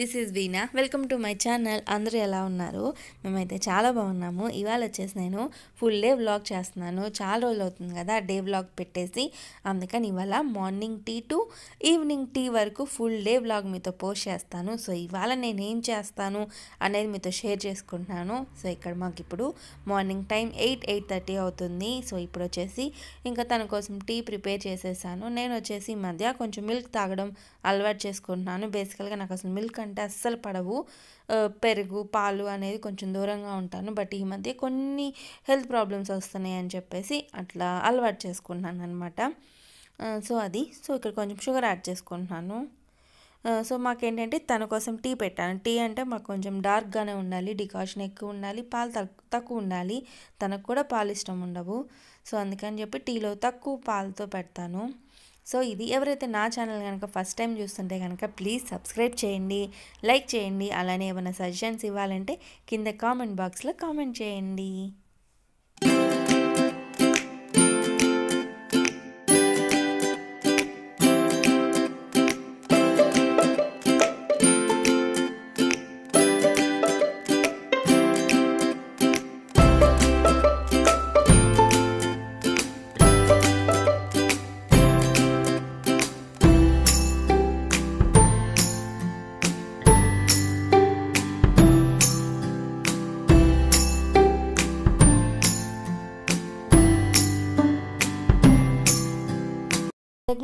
this is Veena welcome to my channel అందరూ ఎలా ఉన్నారు మేమైతే చాలా బాగున్నాము ఇవాళ వచ్చేసి నేను ఫుల్ డే వ్లాగ్ చేస్తున్నాను చాలా రోజులు అవుతుంది కదా డే వ్లాగ్ పెట్టేసి అందుకని ఇవాళ morning tea to evening tea వరకు ఫుల్ డే వ్లాగ్ మీతో పోస్ట్ చేస్తాను సో ఇవాళ నేను ఏం చేస్తాను అనేది మీతో షేర్ చేసుకుంటున్నాను సో ఇక్కడ మాకు ఇప్పుడు morning time eight eight thirty అవుతుంది సో ఇప్పుడు వచ్చేసి ఇంకా తన కోసం టీ ప్రిపేర్ చేసేసాను నేను వచ్చేసి మధ్య కొంచెం మిల్క్ తాగడం అలవాటు చేసుకుంటున్నాను బేసికల్గా నాకు అసలు మిల్క్ అంటే అస్సలు పడవు పెరుగు పాలు అనేది కొంచెం దూరంగా ఉంటాను బట్ ఈ మధ్య కొన్ని హెల్త్ ప్రాబ్లమ్స్ వస్తున్నాయి అని చెప్పేసి అట్లా అలవాటు చేసుకుంటున్నాను అనమాట సో అది సో ఇక్కడ కొంచెం షుగర్ యాడ్ చేసుకుంటున్నాను సో మాకేంటంటే తన కోసం టీ పెట్టాను టీ అంటే మాకు కొంచెం డార్క్గానే ఉండాలి డికాషన్ ఎక్కువ ఉండాలి పాలు తక్కువ ఉండాలి తనకు కూడా పాలు ఇష్టం ఉండవు సో అందుకని చెప్పి టీలో తక్కువ పాలతో పెడతాను సో ఇది ఎవరైతే నా ఛానల్ కనుక ఫస్ట్ టైం చూస్తుంటే కనుక ప్లీజ్ సబ్స్క్రైబ్ చేయండి లైక్ చేయండి అలానే ఏమైనా సజెషన్స్ ఇవ్వాలంటే కింద కామెంట్ బాక్స్లో కామెంట్ చేయండి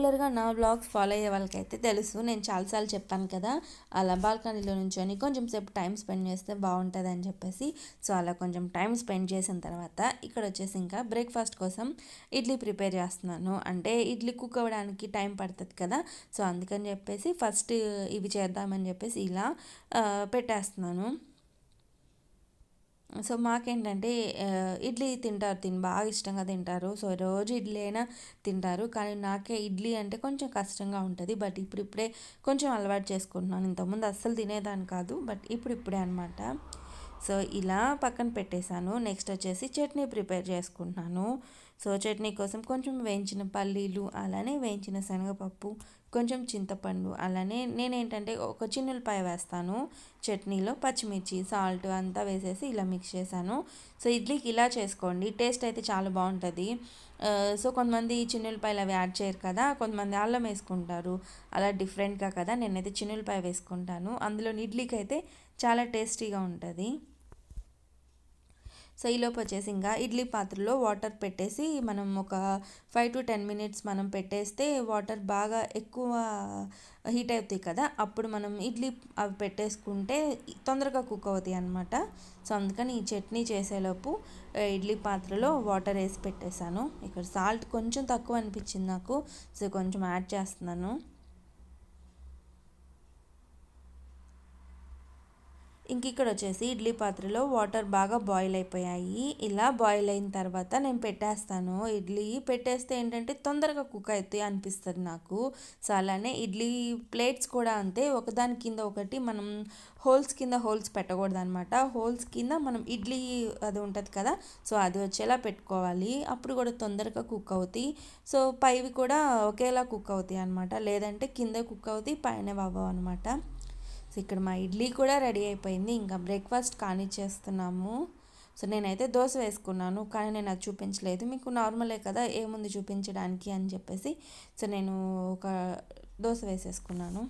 రెగ్యులర్గా నా బ్లాగ్స్ ఫాలో అయ్యే వాళ్ళకైతే తెలుసు నేను చాలాసార్లు చెప్పాను కదా అలా బాల్కనీలో నుంచొని కొంచెం సేపు టైం స్పెండ్ చేస్తే బాగుంటుంది అని చెప్పేసి సో అలా కొంచెం టైం స్పెండ్ చేసిన తర్వాత ఇక్కడ వచ్చేసి ఇంకా బ్రేక్ఫాస్ట్ కోసం ఇడ్లీ ప్రిపేర్ చేస్తున్నాను అంటే ఇడ్లీ కుక్ అవ్వడానికి టైం పడుతుంది కదా సో అందుకని చెప్పేసి ఫస్ట్ ఇవి చేద్దామని చెప్పేసి ఇలా పెట్టేస్తున్నాను సో మాకేంటంటే ఇడ్లీ తింటారు తిని బాగా ఇష్టంగా తింటారు సో రోజు ఇడ్లీ అయినా తింటారు కానీ నాకే ఇడ్లీ అంటే కొంచెం కష్టంగా ఉంటుంది బట్ ఇప్పుడు ఇప్పుడే కొంచెం అలవాటు చేసుకుంటున్నాను ఇంతకుముందు అస్సలు తినేదాన్ని కాదు బట్ ఇప్పుడు ఇప్పుడే అనమాట సో ఇలా పక్కన పెట్టేశాను నెక్స్ట్ వచ్చేసి చట్నీ ప్రిపేర్ చేసుకుంటున్నాను సో చట్నీ కోసం కొంచెం వేయించిన పల్లీలు అలానే వేయించిన శనగపప్పు కొంచెం చింతపండు అలానే నేనేంటంటే ఒక ఉల్లిపాయ వేస్తాను చట్నీలో పచ్చిమిర్చి సాల్ట్ అంతా వేసేసి ఇలా మిక్స్ చేశాను సో ఇడ్లీకి ఇలా చేసుకోండి టేస్ట్ అయితే చాలా బాగుంటుంది సో కొంతమంది ఉల్లిపాయలు అవి యాడ్ చేయరు కదా కొంతమంది అల్లం వేసుకుంటారు అలా డిఫరెంట్గా కదా నేనైతే ఉల్లిపాయ వేసుకుంటాను అందులో ఇడ్లీకి అయితే చాలా టేస్టీగా ఉంటుంది సైలోపు వచ్చేసి ఇంకా ఇడ్లీ పాత్రలో వాటర్ పెట్టేసి మనం ఒక ఫైవ్ టు టెన్ మినిట్స్ మనం పెట్టేస్తే వాటర్ బాగా ఎక్కువ హీట్ అవుతాయి కదా అప్పుడు మనం ఇడ్లీ అవి పెట్టేసుకుంటే తొందరగా కుక్ అవుతాయి అనమాట సో అందుకని ఈ చట్నీ చేసేలోపు ఇడ్లీ పాత్రలో వాటర్ వేసి పెట్టేశాను ఇక్కడ సాల్ట్ కొంచెం తక్కువ అనిపించింది నాకు సో కొంచెం యాడ్ చేస్తున్నాను ఇంక ఇక్కడ వచ్చేసి ఇడ్లీ పాత్రలో వాటర్ బాగా బాయిల్ అయిపోయాయి ఇలా బాయిల్ అయిన తర్వాత నేను పెట్టేస్తాను ఇడ్లీ పెట్టేస్తే ఏంటంటే తొందరగా కుక్ అవుతాయి అనిపిస్తుంది నాకు సో అలానే ఇడ్లీ ప్లేట్స్ కూడా అంతే ఒకదాని కింద ఒకటి మనం హోల్స్ కింద హోల్స్ పెట్టకూడదు అనమాట హోల్స్ కింద మనం ఇడ్లీ అది ఉంటుంది కదా సో అది వచ్చేలా పెట్టుకోవాలి అప్పుడు కూడా తొందరగా కుక్ అవుతాయి సో పైవి కూడా ఒకేలా కుక్ అవుతాయి అనమాట లేదంటే కింద కుక్ అవుతాయి పైన అవ్వవు అనమాట సో ఇక్కడ మా ఇడ్లీ కూడా రెడీ అయిపోయింది ఇంకా బ్రేక్ఫాస్ట్ కానిచ్చేస్తున్నాము సో నేనైతే దోశ వేసుకున్నాను కానీ నేను అది చూపించలేదు మీకు నార్మలే కదా ఏముంది చూపించడానికి అని చెప్పేసి సో నేను ఒక దోశ వేసేసుకున్నాను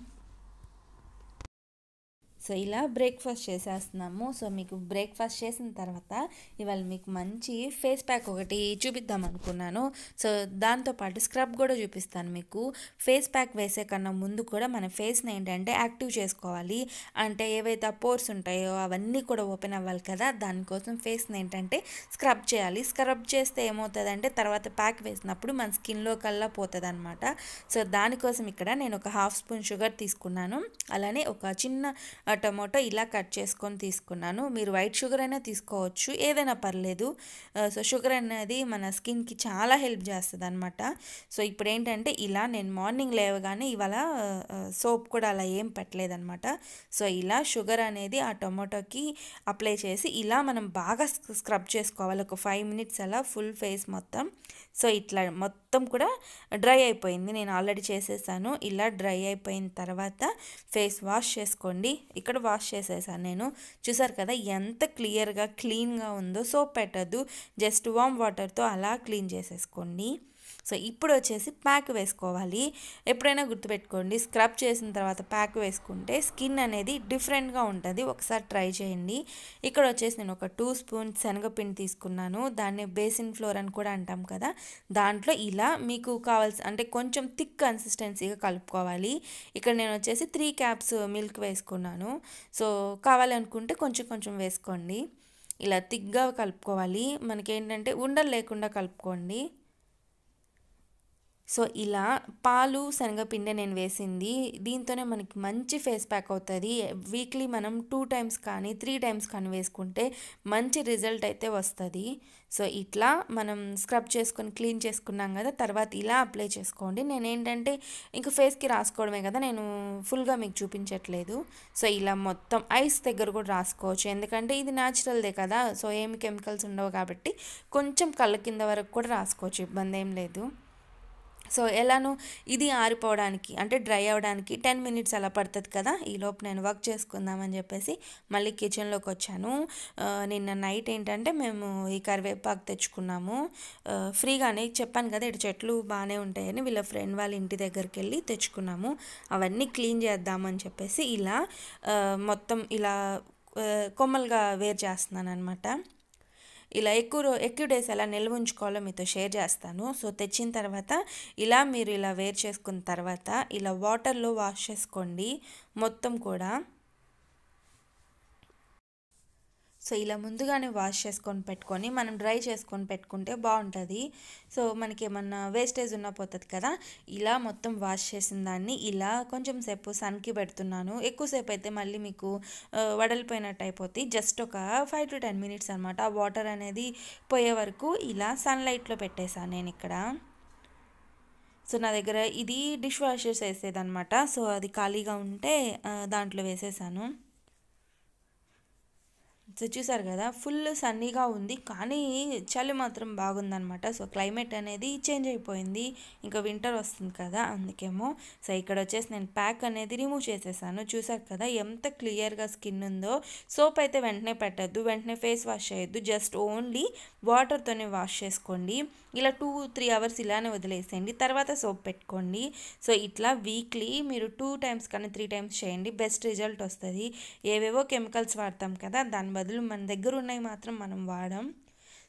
సో ఇలా బ్రేక్ఫాస్ట్ చేసేస్తున్నాము సో మీకు బ్రేక్ఫాస్ట్ చేసిన తర్వాత ఇవాళ మీకు మంచి ఫేస్ ప్యాక్ ఒకటి చూపిద్దాం అనుకున్నాను సో దాంతోపాటు స్క్రబ్ కూడా చూపిస్తాను మీకు ఫేస్ ప్యాక్ వేసే కన్నా ముందు కూడా మన ఫేస్ని ఏంటంటే యాక్టివ్ చేసుకోవాలి అంటే ఏవైతే పోర్స్ ఉంటాయో అవన్నీ కూడా ఓపెన్ అవ్వాలి కదా దానికోసం ఫేస్ని ఏంటంటే స్క్రబ్ చేయాలి స్క్రబ్ చేస్తే ఏమవుతుందంటే తర్వాత ప్యాక్ వేసినప్పుడు మన స్కిన్లో కల్లా పోతుంది అనమాట సో దానికోసం ఇక్కడ నేను ఒక హాఫ్ స్పూన్ షుగర్ తీసుకున్నాను అలానే ఒక చిన్న టమోటా ఇలా కట్ చేసుకొని తీసుకున్నాను మీరు వైట్ షుగర్ అయినా తీసుకోవచ్చు ఏదైనా పర్లేదు సో షుగర్ అనేది మన స్కిన్కి చాలా హెల్ప్ చేస్తుంది అనమాట సో ఇప్పుడు ఏంటంటే ఇలా నేను మార్నింగ్ లేవగానే ఇవాళ సోప్ కూడా అలా ఏం పెట్టలేదనమాట సో ఇలా షుగర్ అనేది ఆ టొమాటోకి అప్లై చేసి ఇలా మనం బాగా స్క్రబ్ చేసుకోవాలి ఒక ఫైవ్ మినిట్స్ అలా ఫుల్ ఫేస్ మొత్తం సో ఇట్లా మొత్తం కూడా డ్రై అయిపోయింది నేను ఆల్రెడీ చేసేసాను ఇలా డ్రై అయిపోయిన తర్వాత ఫేస్ వాష్ చేసుకోండి ఇక్కడ వాష్ చేసేసాను నేను చూసారు కదా ఎంత క్లియర్గా క్లీన్గా ఉందో సోప్ పెట్టద్దు జస్ట్ వామ్ వాటర్తో అలా క్లీన్ చేసేసుకోండి సో ఇప్పుడు వచ్చేసి ప్యాక్ వేసుకోవాలి ఎప్పుడైనా గుర్తుపెట్టుకోండి స్క్రబ్ చేసిన తర్వాత ప్యాక్ వేసుకుంటే స్కిన్ అనేది డిఫరెంట్గా ఉంటుంది ఒకసారి ట్రై చేయండి ఇక్కడ వచ్చేసి నేను ఒక టూ స్పూన్ శనగపిండి తీసుకున్నాను దాన్ని బేసిన్ ఫ్లోర్ అని కూడా అంటాం కదా దాంట్లో ఇలా మీకు కావాల్సి అంటే కొంచెం థిక్ కన్సిస్టెన్సీగా కలుపుకోవాలి ఇక్కడ నేను వచ్చేసి త్రీ క్యాప్స్ మిల్క్ వేసుకున్నాను సో కావాలనుకుంటే కొంచెం కొంచెం వేసుకోండి ఇలా థిక్గా కలుపుకోవాలి మనకేంటంటే ఉండలు లేకుండా కలుపుకోండి సో ఇలా పాలు శనగపిండి నేను వేసింది దీంతోనే మనకి మంచి ఫేస్ ప్యాక్ అవుతుంది వీక్లీ మనం టూ టైమ్స్ కానీ త్రీ టైమ్స్ కానీ వేసుకుంటే మంచి రిజల్ట్ అయితే వస్తుంది సో ఇట్లా మనం స్క్రబ్ చేసుకొని క్లీన్ చేసుకున్నాం కదా తర్వాత ఇలా అప్లై చేసుకోండి నేనేంటంటే ఇంకా ఫేస్కి రాసుకోవడమే కదా నేను ఫుల్గా మీకు చూపించట్లేదు సో ఇలా మొత్తం ఐస్ దగ్గర కూడా రాసుకోవచ్చు ఎందుకంటే ఇది న్యాచురల్దే కదా సో ఏమి కెమికల్స్ ఉండవు కాబట్టి కొంచెం కళ్ళ కింద వరకు కూడా రాసుకోవచ్చు ఇబ్బంది ఏం లేదు సో ఎలానో ఇది ఆరిపోవడానికి అంటే డ్రై అవ్వడానికి టెన్ మినిట్స్ అలా పడుతుంది కదా ఈ లోపు నేను వర్క్ చేసుకుందామని చెప్పేసి మళ్ళీ కిచెన్లోకి వచ్చాను నిన్న నైట్ ఏంటంటే మేము ఈ కరివేపాకు తెచ్చుకున్నాము ఫ్రీగానే చెప్పాను కదా ఇటు చెట్లు బాగానే ఉంటాయని వీళ్ళ ఫ్రెండ్ వాళ్ళ ఇంటి దగ్గరికి వెళ్ళి తెచ్చుకున్నాము అవన్నీ క్లీన్ చేద్దామని చెప్పేసి ఇలా మొత్తం ఇలా కొమ్మలుగా వేరు చేస్తున్నాను అనమాట ఇలా ఎక్కువ ఎక్కువ డేస్ ఎలా నిల్వ ఉంచుకోవాలో మీతో షేర్ చేస్తాను సో తెచ్చిన తర్వాత ఇలా మీరు ఇలా వేర్ చేసుకున్న తర్వాత ఇలా వాటర్లో వాష్ చేసుకోండి మొత్తం కూడా సో ఇలా ముందుగానే వాష్ చేసుకొని పెట్టుకొని మనం డ్రై చేసుకొని పెట్టుకుంటే బాగుంటుంది సో మనకి ఏమన్నా వేస్టేజ్ ఉన్న పోతుంది కదా ఇలా మొత్తం వాష్ చేసిన దాన్ని ఇలా కొంచెం సేపు సన్కి పెడుతున్నాను ఎక్కువసేపు అయితే మళ్ళీ మీకు వడలిపోయినట్టు అయిపోతుంది జస్ట్ ఒక ఫైవ్ టు టెన్ మినిట్స్ అనమాట ఆ వాటర్ అనేది పోయే వరకు ఇలా సన్లైట్లో పెట్టేశాను నేను ఇక్కడ సో నా దగ్గర ఇది డిష్ వాషర్స్ వేసేదనమాట సో అది ఖాళీగా ఉంటే దాంట్లో వేసేసాను చూసారు కదా ఫుల్ సన్నీగా ఉంది కానీ చలి మాత్రం బాగుందనమాట సో క్లైమేట్ అనేది చేంజ్ అయిపోయింది ఇంకా వింటర్ వస్తుంది కదా అందుకేమో సో ఇక్కడ వచ్చేసి నేను ప్యాక్ అనేది రిమూవ్ చేసేసాను చూసారు కదా ఎంత క్లియర్గా స్కిన్ ఉందో సోప్ అయితే వెంటనే పెట్టద్దు వెంటనే ఫేస్ వాష్ చేయొద్దు జస్ట్ ఓన్లీ వాటర్తోనే వాష్ చేసుకోండి ఇలా టూ త్రీ అవర్స్ ఇలానే వదిలేసేయండి తర్వాత సోప్ పెట్టుకోండి సో ఇట్లా వీక్లీ మీరు టూ టైమ్స్ కానీ త్రీ టైమ్స్ చేయండి బెస్ట్ రిజల్ట్ వస్తుంది ఏవేవో కెమికల్స్ వాడతాం కదా దాని బదులు మన దగ్గర ఉన్నాయి మాత్రం మనం వాడం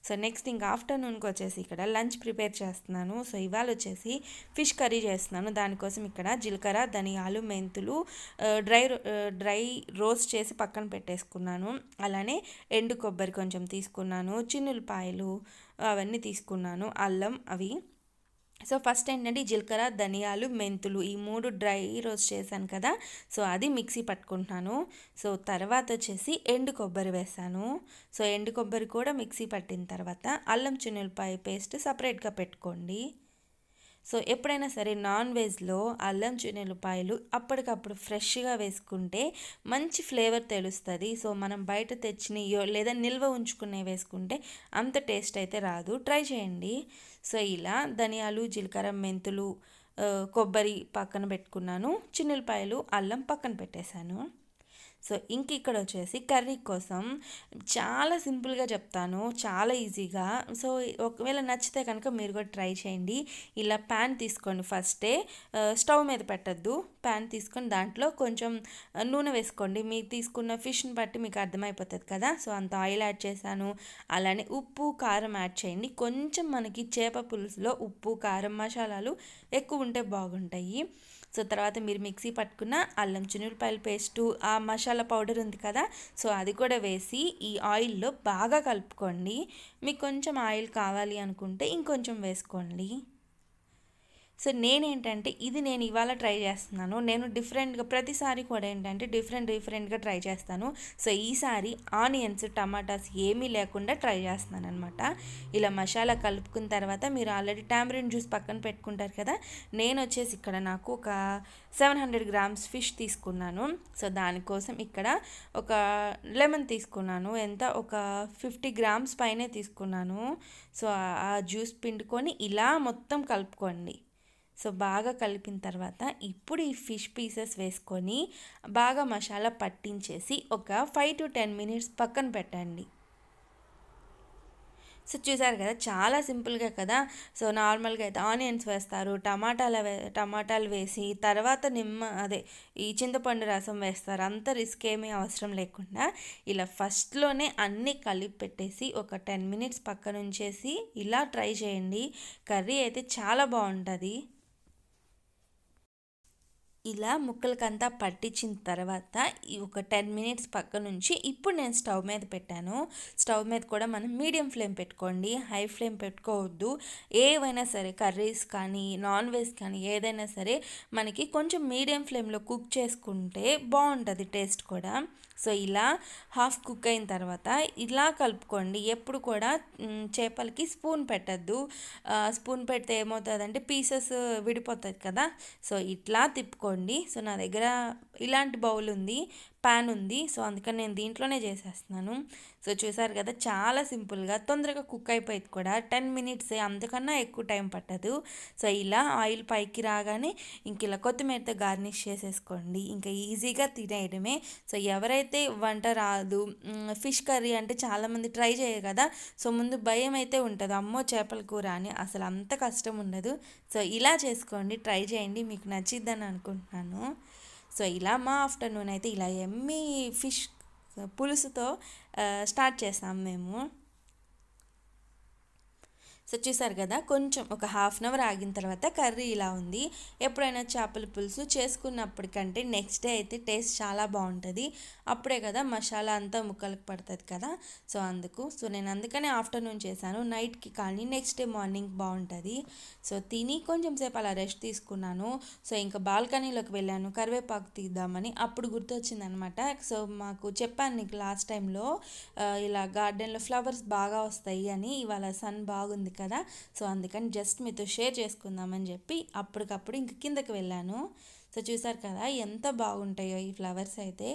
సో నెక్స్ట్ ఇంకా ఆఫ్టర్నూన్కి వచ్చేసి ఇక్కడ లంచ్ ప్రిపేర్ చేస్తున్నాను సో ఇవాళ వచ్చేసి ఫిష్ కర్రీ చేస్తున్నాను దానికోసం ఇక్కడ జీలకర్ర ధనియాలు మెంతులు డ్రై డ్రై రోస్ట్ చేసి పక్కన పెట్టేసుకున్నాను అలానే ఎండు కొబ్బరి కొంచెం తీసుకున్నాను చిన్నులపాయలు అవన్నీ తీసుకున్నాను అల్లం అవి సో ఫస్ట్ ఏంటంటే జీలకర్ర ధనియాలు మెంతులు ఈ మూడు డ్రై రోస్ట్ చేశాను కదా సో అది మిక్సీ పట్టుకుంటున్నాను సో తర్వాత వచ్చేసి ఎండు కొబ్బరి వేసాను సో ఎండు కొబ్బరి కూడా మిక్సీ పట్టిన తర్వాత అల్లం చున్నులపాయ పేస్ట్ సపరేట్గా పెట్టుకోండి సో ఎప్పుడైనా సరే నాన్ వెజ్లో అల్లం ఉల్లిపాయలు అప్పటికప్పుడు ఫ్రెష్గా వేసుకుంటే మంచి ఫ్లేవర్ తెలుస్తుంది సో మనం బయట తెచ్చినయో లేదా నిల్వ ఉంచుకునే వేసుకుంటే అంత టేస్ట్ అయితే రాదు ట్రై చేయండి సో ఇలా ధనియాలు జీలకర్ర మెంతులు కొబ్బరి పక్కన పెట్టుకున్నాను చిన్నెల్లిపాయలు అల్లం పక్కన పెట్టేశాను సో ఇంక ఇక్కడ వచ్చేసి కర్రీ కోసం చాలా సింపుల్గా చెప్తాను చాలా ఈజీగా సో ఒకవేళ నచ్చితే కనుక మీరు కూడా ట్రై చేయండి ఇలా ప్యాన్ తీసుకోండి ఫస్టే స్టవ్ మీద పెట్టద్దు ప్యాన్ తీసుకొని దాంట్లో కొంచెం నూనె వేసుకోండి మీరు తీసుకున్న ఫిష్ని బట్టి మీకు అర్థమైపోతుంది కదా సో అంత ఆయిల్ యాడ్ చేశాను అలానే ఉప్పు కారం యాడ్ చేయండి కొంచెం మనకి చేప పులుసులో ఉప్పు కారం మసాలాలు ఎక్కువ ఉంటే బాగుంటాయి సో తర్వాత మీరు మిక్సీ పట్టుకున్న అల్లం చినురుపాయల పేస్టు ఆ మసాలా పౌడర్ ఉంది కదా సో అది కూడా వేసి ఈ ఆయిల్లో బాగా కలుపుకోండి మీకు కొంచెం ఆయిల్ కావాలి అనుకుంటే ఇంకొంచెం వేసుకోండి సో నేనేంటంటే ఇది నేను ఇవాళ ట్రై చేస్తున్నాను నేను డిఫరెంట్గా ప్రతిసారి కూడా ఏంటంటే డిఫరెంట్ డిఫరెంట్గా ట్రై చేస్తాను సో ఈసారి ఆనియన్స్ టమాటాస్ ఏమీ లేకుండా ట్రై చేస్తున్నాను అనమాట ఇలా మసాలా కలుపుకున్న తర్వాత మీరు ఆల్రెడీ టామరిన్ జ్యూస్ పక్కన పెట్టుకుంటారు కదా నేను వచ్చేసి ఇక్కడ నాకు ఒక సెవెన్ హండ్రెడ్ గ్రామ్స్ ఫిష్ తీసుకున్నాను సో దానికోసం ఇక్కడ ఒక లెమన్ తీసుకున్నాను ఎంత ఒక ఫిఫ్టీ గ్రామ్స్ పైనే తీసుకున్నాను సో ఆ జ్యూస్ పిండుకొని ఇలా మొత్తం కలుపుకోండి సో బాగా కలిపిన తర్వాత ఇప్పుడు ఈ ఫిష్ పీసెస్ వేసుకొని బాగా మసాలా పట్టించేసి ఒక ఫైవ్ టు టెన్ మినిట్స్ పక్కన పెట్టండి సో చూసారు కదా చాలా సింపుల్గా కదా సో నార్మల్గా అయితే ఆనియన్స్ వేస్తారు టమాటాలు టమాటాలు వేసి తర్వాత నిమ్మ అదే ఈ చింతపండు రసం వేస్తారు అంత రిస్క్ ఏమీ అవసరం లేకుండా ఇలా ఫస్ట్లోనే అన్నీ కలిపి పెట్టేసి ఒక టెన్ మినిట్స్ పక్కనుంచేసి ఇలా ట్రై చేయండి కర్రీ అయితే చాలా బాగుంటుంది ఇలా ముక్కలకంతా పట్టించిన తర్వాత ఒక టెన్ మినిట్స్ పక్క నుంచి ఇప్పుడు నేను స్టవ్ మీద పెట్టాను స్టవ్ మీద కూడా మనం మీడియం ఫ్లేమ్ పెట్టుకోండి హై ఫ్లేమ్ పెట్టుకోవద్దు ఏవైనా సరే కర్రీస్ కానీ నాన్ వెజ్ కానీ ఏదైనా సరే మనకి కొంచెం మీడియం ఫ్లేమ్లో కుక్ చేసుకుంటే బాగుంటుంది టేస్ట్ కూడా సో ఇలా హాఫ్ కుక్ అయిన తర్వాత ఇలా కలుపుకోండి ఎప్పుడు కూడా చేపలకి స్పూన్ పెట్టద్దు స్పూన్ పెడితే ఏమవుతుందంటే పీసెస్ విడిపోతుంది కదా సో ఇట్లా తిప్పుకోండి అనుకోండి సో నా దగ్గర ఇలాంటి బౌల్ ఉంది ప్యాన్ ఉంది సో అందుకని నేను దీంట్లోనే చేసేస్తున్నాను సో చూసారు కదా చాలా సింపుల్గా తొందరగా కుక్ అయిపోయింది కూడా టెన్ మినిట్సే అందుకన్నా ఎక్కువ టైం పట్టదు సో ఇలా ఆయిల్ పైకి రాగానే ఇంక ఇలా కొత్తిమీరతో గార్నిష్ చేసేసుకోండి ఇంకా ఈజీగా తినేయడమే సో ఎవరైతే వంట రాదు ఫిష్ కర్రీ అంటే చాలామంది ట్రై చేయరు కదా సో ముందు భయం అయితే ఉంటుంది అమ్మో చేపల కూర అని అసలు అంత కష్టం ఉండదు సో ఇలా చేసుకోండి ట్రై చేయండి మీకు నచ్చిద్దని అనుకుంటున్నాను సో ఇలా మా ఆఫ్టర్నూన్ అయితే ఇలా ఎమ్మి ఫిష్ పులుసుతో స్టార్ట్ చేస్తాం మేము సో చూసారు కదా కొంచెం ఒక హాఫ్ అన్ అవర్ ఆగిన తర్వాత కర్రీ ఇలా ఉంది ఎప్పుడైనా చేపల పులుసు చేసుకున్నప్పటికంటే నెక్స్ట్ డే అయితే టేస్ట్ చాలా బాగుంటుంది అప్పుడే కదా మసాలా అంతా ముక్కలకు పడుతుంది కదా సో అందుకు సో నేను అందుకనే ఆఫ్టర్నూన్ చేశాను నైట్కి కానీ నెక్స్ట్ డే మార్నింగ్ బాగుంటుంది సో తిని కొంచెం సేపు అలా రెస్ట్ తీసుకున్నాను సో ఇంకా బాల్కనీలోకి వెళ్ళాను కరివేపాకు తీద్దామని అప్పుడు గుర్తొచ్చిందనమాట సో మాకు చెప్పాను నీకు లాస్ట్ టైంలో ఇలా గార్డెన్లో ఫ్లవర్స్ బాగా వస్తాయి అని ఇవాళ సన్ బాగుంది కదా సో అందుకని జస్ట్ మీతో షేర్ చేసుకుందామని చెప్పి అప్పటికప్పుడు ఇంక కిందకి వెళ్ళాను సో చూసారు కదా ఎంత బాగుంటాయో ఈ ఫ్లవర్స్ అయితే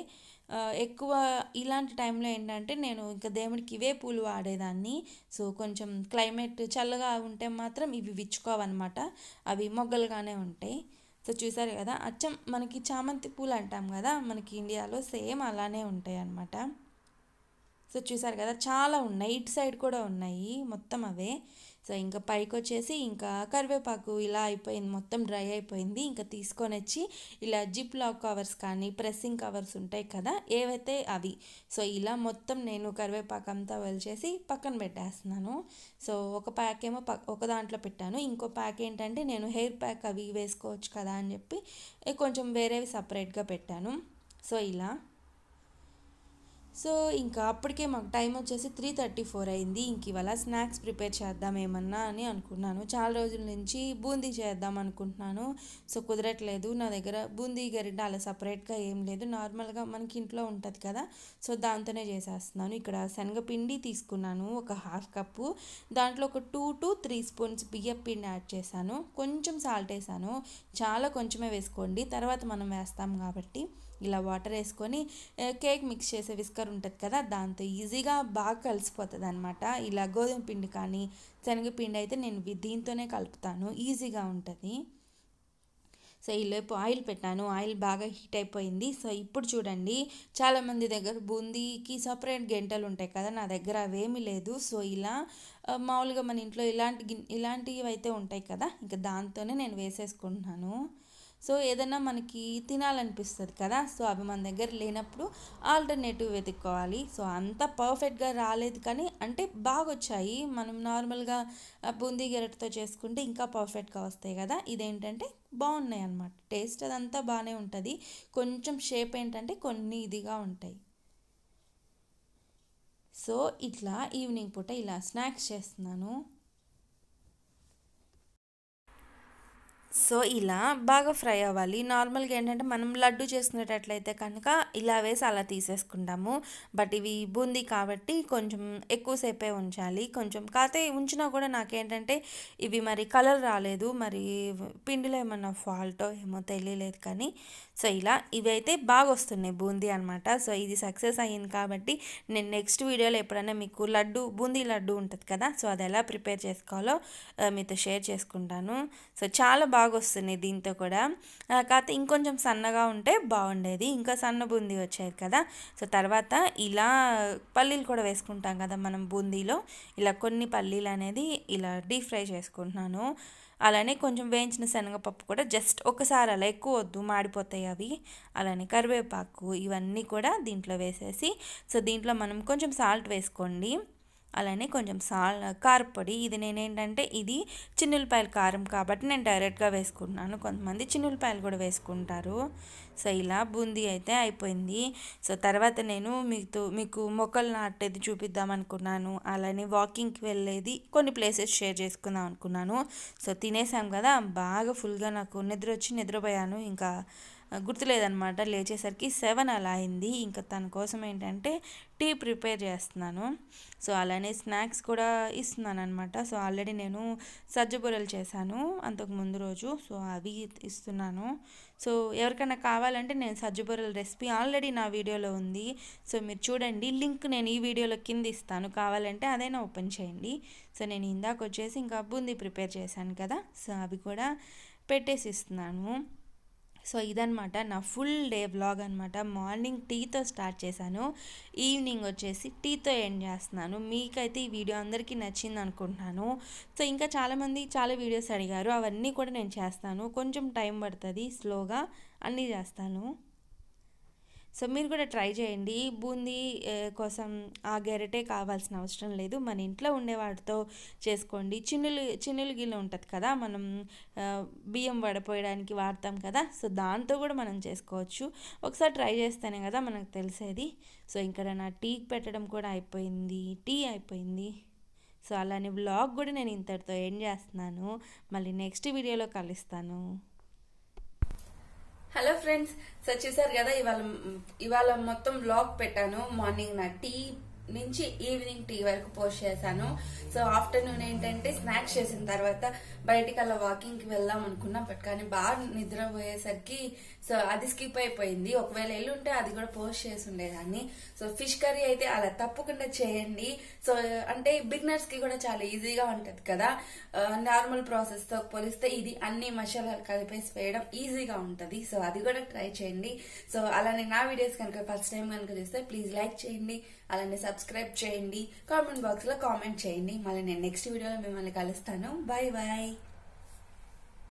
ఎక్కువ ఇలాంటి టైంలో ఏంటంటే నేను ఇంకా దేవుడికి ఇవే పూలు వాడేదాన్ని సో కొంచెం క్లైమేట్ చల్లగా ఉంటే మాత్రం ఇవి విచ్చుకోవన్నమాట అవి మొగ్గలుగానే ఉంటాయి సో చూసారు కదా అచ్చం మనకి చామంతి పూలు అంటాం కదా మనకి ఇండియాలో సేమ్ అలానే ఉంటాయి అన్నమాట సో చూసారు కదా చాలా ఉన్నాయి ఇటు సైడ్ కూడా ఉన్నాయి మొత్తం అవే సో ఇంకా పైకి వచ్చేసి ఇంకా కరివేపాకు ఇలా అయిపోయింది మొత్తం డ్రై అయిపోయింది ఇంకా తీసుకొని వచ్చి ఇలా జిప్ లాక్ కవర్స్ కానీ ప్రెస్సింగ్ కవర్స్ ఉంటాయి కదా ఏవైతే అవి సో ఇలా మొత్తం నేను కరివేపాకు అంతా వలిచేసి పక్కన పెట్టేస్తున్నాను సో ఒక ప్యాక్ ఏమో ఒక దాంట్లో పెట్టాను ఇంకో ప్యాక్ ఏంటంటే నేను హెయిర్ ప్యాక్ అవి వేసుకోవచ్చు కదా అని చెప్పి కొంచెం వేరేవి సపరేట్గా పెట్టాను సో ఇలా సో ఇంకా అప్పటికే మాకు టైం వచ్చేసి త్రీ థర్టీ ఫోర్ అయింది ఇంక ఇవాళ స్నాక్స్ ప్రిపేర్ చేద్దాం ఏమన్నా అని అనుకున్నాను చాలా రోజుల నుంచి బూందీ చేద్దాం అనుకుంటున్నాను సో కుదరట్లేదు నా దగ్గర బూందీ గరిట అలా సపరేట్గా ఏం లేదు నార్మల్గా మనకి ఇంట్లో ఉంటుంది కదా సో దాంతోనే చేసేస్తున్నాను ఇక్కడ శనగపిండి తీసుకున్నాను ఒక హాఫ్ కప్పు దాంట్లో ఒక టూ టు త్రీ స్పూన్స్ బియ్యం పిండి యాడ్ చేశాను కొంచెం సాల్ట్ వేసాను చాలా కొంచెమే వేసుకోండి తర్వాత మనం వేస్తాం కాబట్టి ఇలా వాటర్ వేసుకొని కేక్ మిక్స్ చేసే విస్కర్ ఉంటుంది కదా దాంతో ఈజీగా బాగా కలిసిపోతుంది అనమాట ఇలా గోధుమ పిండి కానీ శనగపిండి అయితే నేను దీంతోనే కలుపుతాను ఈజీగా ఉంటుంది సో ఈలోపు ఆయిల్ పెట్టాను ఆయిల్ బాగా హీట్ అయిపోయింది సో ఇప్పుడు చూడండి చాలామంది దగ్గర బూందీకి సపరేట్ గంటలు ఉంటాయి కదా నా దగ్గర అవేమీ లేదు సో ఇలా మామూలుగా మన ఇంట్లో ఇలాంటి ఇలాంటివి అయితే ఉంటాయి కదా ఇంకా దాంతోనే నేను వేసేసుకుంటున్నాను సో ఏదైనా మనకి తినాలనిపిస్తుంది కదా సో అవి మన దగ్గర లేనప్పుడు ఆల్టర్నేటివ్ వెతుక్కోవాలి సో అంత పర్ఫెక్ట్గా రాలేదు కానీ అంటే బాగా వచ్చాయి మనం నార్మల్గా బూందీ గెరటితో చేసుకుంటే ఇంకా పర్ఫెక్ట్గా వస్తాయి కదా ఇదేంటంటే బాగున్నాయి అన్నమాట టేస్ట్ అదంతా బాగానే ఉంటుంది కొంచెం షేప్ ఏంటంటే కొన్ని ఇదిగా ఉంటాయి సో ఇట్లా ఈవినింగ్ పూట ఇలా స్నాక్స్ చేస్తున్నాను సో ఇలా బాగా ఫ్రై అవ్వాలి నార్మల్గా ఏంటంటే మనం లడ్డు చేసుకునేటట్లయితే కనుక ఇలా వేసి అలా తీసేసుకుంటాము బట్ ఇవి బూందీ కాబట్టి కొంచెం ఎక్కువసేపే ఉంచాలి కొంచెం కాతే ఉంచినా కూడా నాకేంటంటే ఇవి మరి కలర్ రాలేదు మరి పిండిలో ఏమన్నా ఫాల్టో ఏమో తెలియలేదు కానీ సో ఇలా ఇవైతే బాగా వస్తున్నాయి బూందీ అనమాట సో ఇది సక్సెస్ అయ్యింది కాబట్టి నేను నెక్స్ట్ వీడియోలో ఎప్పుడైనా మీకు లడ్డు బూందీ లడ్డు ఉంటుంది కదా సో అది ఎలా ప్రిపేర్ చేసుకోవాలో మీతో షేర్ చేసుకుంటాను సో చాలా బాగా బాగా వస్తున్నాయి దీంతో కూడా కాకపోతే ఇంకొంచెం సన్నగా ఉంటే బాగుండేది ఇంకా సన్న బూందీ వచ్చేది కదా సో తర్వాత ఇలా పల్లీలు కూడా వేసుకుంటాం కదా మనం బూందీలో ఇలా కొన్ని పల్లీలు అనేది ఇలా డీప్ ఫ్రై చేసుకుంటున్నాను అలానే కొంచెం వేయించిన శనగపప్పు కూడా జస్ట్ ఒకసారి అలా ఎక్కువ వద్దు మాడిపోతాయి అవి అలానే కరివేపాకు ఇవన్నీ కూడా దీంట్లో వేసేసి సో దీంట్లో మనం కొంచెం సాల్ట్ వేసుకోండి అలానే కొంచెం సా కారపొడి ఇది నేనేంటంటే ఇది చిన్నులపాయల కారం కాబట్టి నేను డైరెక్ట్గా వేసుకుంటున్నాను కొంతమంది చిన్నులపాయలు కూడా వేసుకుంటారు సో ఇలా బూందీ అయితే అయిపోయింది సో తర్వాత నేను మీతో మీకు మొక్కలు నాటేది చూపిద్దాం అనుకున్నాను అలానే వాకింగ్కి వెళ్ళేది కొన్ని ప్లేసెస్ షేర్ చేసుకుందాం అనుకున్నాను సో తినేసాం కదా బాగా ఫుల్గా నాకు నిద్ర వచ్చి నిద్రపోయాను ఇంకా గుర్తులేదనమాట లేచేసరికి సెవెన్ అలా అయింది ఇంకా తన కోసం ఏంటంటే టీ ప్రిపేర్ చేస్తున్నాను సో అలానే స్నాక్స్ కూడా ఇస్తున్నాను అనమాట సో ఆల్రెడీ నేను సజ్జబూరలు చేశాను అంతకు ముందు రోజు సో అవి ఇస్తున్నాను సో ఎవరికైనా కావాలంటే నేను సజ్జబూరల రెసిపీ ఆల్రెడీ నా వీడియోలో ఉంది సో మీరు చూడండి లింక్ నేను ఈ వీడియోలో కింద ఇస్తాను కావాలంటే అదైనా ఓపెన్ చేయండి సో నేను ఇందాక వచ్చేసి ఇంకా బూందీ ప్రిపేర్ చేశాను కదా సో అవి కూడా పెట్టేసి ఇస్తున్నాను సో ఇదనమాట నా ఫుల్ డే వ్లాగ్ అనమాట మార్నింగ్ టీతో స్టార్ట్ చేశాను ఈవినింగ్ వచ్చేసి టీతో ఎండ్ చేస్తున్నాను మీకైతే ఈ వీడియో అందరికీ నచ్చింది అనుకుంటున్నాను సో ఇంకా చాలామంది చాలా వీడియోస్ అడిగారు అవన్నీ కూడా నేను చేస్తాను కొంచెం టైం పడుతుంది స్లోగా అన్నీ చేస్తాను సో మీరు కూడా ట్రై చేయండి బూందీ కోసం ఆ గెరటే కావాల్సిన అవసరం లేదు మన ఇంట్లో ఉండే వాటితో చేసుకోండి చిన్నులు చిన్నులు గిన్నె ఉంటుంది కదా మనం బియ్యం వడపోయడానికి వాడతాం కదా సో దాంతో కూడా మనం చేసుకోవచ్చు ఒకసారి ట్రై చేస్తేనే కదా మనకు తెలిసేది సో ఇక్కడ నా టీ పెట్టడం కూడా అయిపోయింది టీ అయిపోయింది సో అలానే బ్లాగ్ కూడా నేను ఇంతటితో ఎండ్ చేస్తున్నాను మళ్ళీ నెక్స్ట్ వీడియోలో కలుస్తాను హలో ఫ్రెండ్స్ సో చూసారు కదా ఇవాళ ఇవాళ మొత్తం బ్లాగ్ పెట్టాను మార్నింగ్ నా టీ నుంచి ఈవినింగ్ టీ వరకు పోస్ట్ చేశాను సో ఆఫ్టర్నూన్ ఏంటంటే స్నాక్స్ చేసిన తర్వాత బయటికి అలా వాకింగ్ కి వెళ్దాం అనుకున్నా బట్ కానీ బాగా నిద్రపోయేసరికి సో అది స్కిప్ అయిపోయింది ఒకవేళ ఎల్లుంటే అది కూడా పోస్ట్ చేసి ఉండేదాన్ని సో ఫిష్ కర్రీ అయితే అలా తప్పకుండా చేయండి సో అంటే బిగ్నర్స్ కి కూడా చాలా ఈజీగా ఉంటది కదా నార్మల్ uh, ప్రాసెస్ తో పోలిస్తే ఇది అన్ని మసాలాలు కలిపేసి వేయడం ఈజీగా ఉంటది సో అది కూడా ట్రై చేయండి సో అలానే నా వీడియోస్ కనుక ఫస్ట్ టైం కనుక చూస్తే ప్లీజ్ లైక్ చేయండి అలానే సబ్స్క్రైబ్ చేయండి కామెంట్ బాక్స్లో కామెంట్ చేయండి మళ్ళీ నేను నెక్స్ట్ వీడియోలో మిమ్మల్ని కలుస్తాను బాయ్ బాయ్